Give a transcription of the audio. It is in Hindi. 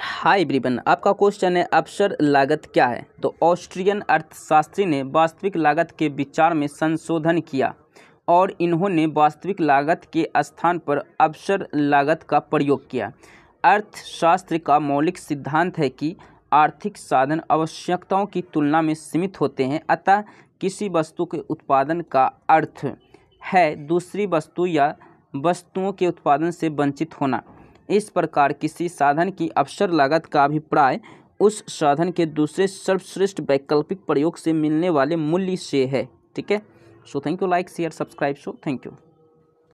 हाय ब्रिबन आपका क्वेश्चन है अवसर लागत क्या है तो ऑस्ट्रियन अर्थशास्त्री ने वास्तविक लागत के विचार में संशोधन किया और इन्होंने वास्तविक लागत के स्थान पर अवसर लागत का प्रयोग किया अर्थशास्त्र का मौलिक सिद्धांत है कि आर्थिक साधन आवश्यकताओं की तुलना में सीमित होते हैं अतः किसी वस्तु के उत्पादन का अर्थ है दूसरी वस्तु या वस्तुओं के उत्पादन से वंचित होना इस प्रकार किसी साधन की अवसर लागत का अभिप्राय उस साधन के दूसरे सर्वश्रेष्ठ वैकल्पिक प्रयोग से मिलने वाले मूल्य से है ठीक है so thank you like share subscribe so thank you